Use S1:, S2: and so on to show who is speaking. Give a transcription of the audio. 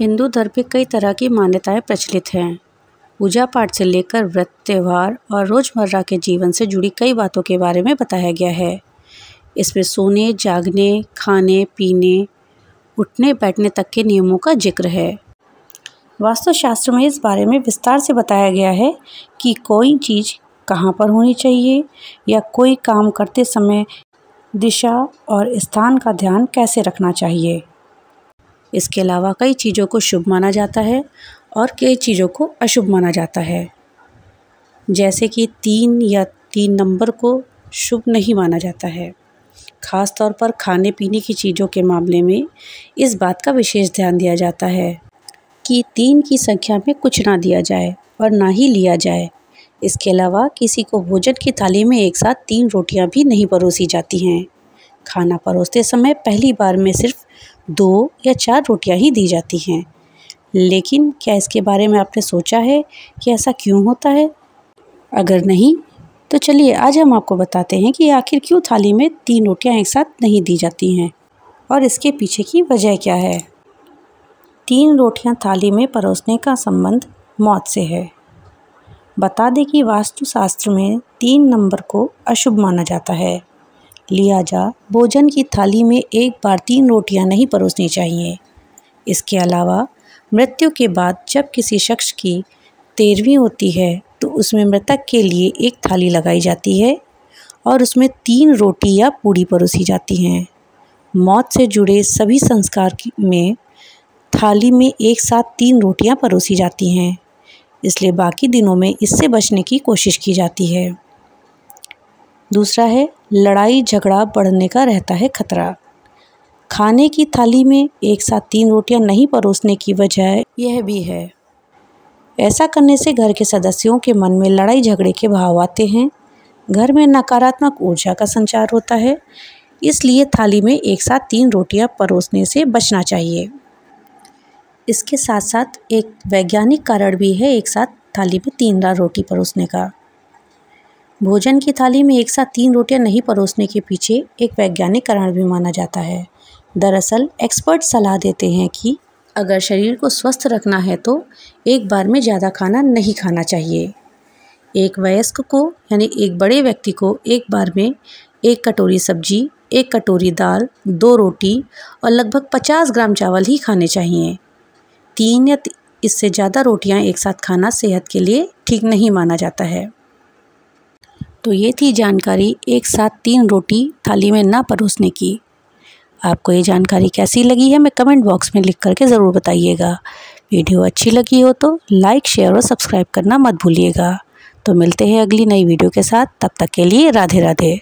S1: हिंदू धर्म में कई तरह की मान्यताएं प्रचलित हैं पूजा पाठ से लेकर व्रत त्यौहार और रोज़मर्रा के जीवन से जुड़ी कई बातों के बारे में बताया गया है इसमें सोने जागने खाने पीने उठने बैठने तक के नियमों का जिक्र है वास्तुशास्त्र में इस बारे में विस्तार से बताया गया है कि कोई चीज़ कहाँ पर होनी चाहिए या कोई काम करते समय दिशा और स्थान का ध्यान कैसे रखना चाहिए इसके अलावा कई चीज़ों को शुभ माना जाता है और कई चीज़ों को अशुभ माना जाता है जैसे कि तीन या तीन नंबर को शुभ नहीं माना जाता है ख़ास तौर पर खाने पीने की चीज़ों के मामले में इस बात का विशेष ध्यान दिया जाता है कि तीन की संख्या में कुछ ना दिया जाए और ना ही लिया जाए इसके अलावा किसी को भोजन की थाली में एक साथ तीन रोटियां भी नहीं परोसी जाती हैं खाना परोसते समय पहली बार में सिर्फ दो या चार रोटियां ही दी जाती हैं लेकिन क्या इसके बारे में आपने सोचा है कि ऐसा क्यों होता है अगर नहीं तो चलिए आज हम आपको बताते हैं कि आखिर क्यों थाली में तीन रोटियां एक साथ नहीं दी जाती हैं और इसके पीछे की वजह क्या है तीन रोटियां थाली में परोसने का संबंध मौत से है बता दें कि वास्तुशास्त्र में तीन नंबर को अशुभ माना जाता है लिहाजा भोजन की थाली में एक बार तीन रोटियां नहीं परोसनी चाहिए इसके अलावा मृत्यु के बाद जब किसी शख्स की तेरहवीं होती है तो उसमें मृतक के लिए एक थाली लगाई जाती है और उसमें तीन रोटी या पूड़ी परोसी जाती हैं मौत से जुड़े सभी संस्कार में थाली में एक साथ तीन रोटियां परोसी जाती हैं इसलिए बाकी दिनों में इससे बचने की कोशिश की जाती है दूसरा है लड़ाई झगड़ा बढ़ने का रहता है खतरा खाने की थाली में एक साथ तीन रोटियां नहीं परोसने की वजह यह भी है ऐसा करने से घर के सदस्यों के मन में लड़ाई झगड़े के भाव आते हैं घर में नकारात्मक ऊर्जा का संचार होता है इसलिए थाली में एक साथ तीन रोटियां परोसने से बचना चाहिए इसके साथ साथ एक वैज्ञानिक कारण भी है एक साथ थाली में तीन रोटी परोसने का भोजन की थाली में एक साथ तीन रोटियां नहीं परोसने के पीछे एक वैज्ञानिक कारण भी माना जाता है दरअसल एक्सपर्ट सलाह देते हैं कि अगर शरीर को स्वस्थ रखना है तो एक बार में ज़्यादा खाना नहीं खाना चाहिए एक वयस्क को यानी एक बड़े व्यक्ति को एक बार में एक कटोरी सब्जी एक कटोरी दाल दो रोटी और लगभग पचास ग्राम चावल ही खाने चाहिए तीन या इससे ज़्यादा रोटियां एक साथ खाना सेहत के लिए ठीक नहीं माना जाता है तो ये थी जानकारी एक साथ तीन रोटी थाली में ना परोसने की आपको ये जानकारी कैसी लगी है मैं कमेंट बॉक्स में लिख करके ज़रूर बताइएगा वीडियो अच्छी लगी हो तो लाइक शेयर और सब्सक्राइब करना मत भूलिएगा तो मिलते हैं अगली नई वीडियो के साथ तब तक के लिए राधे राधे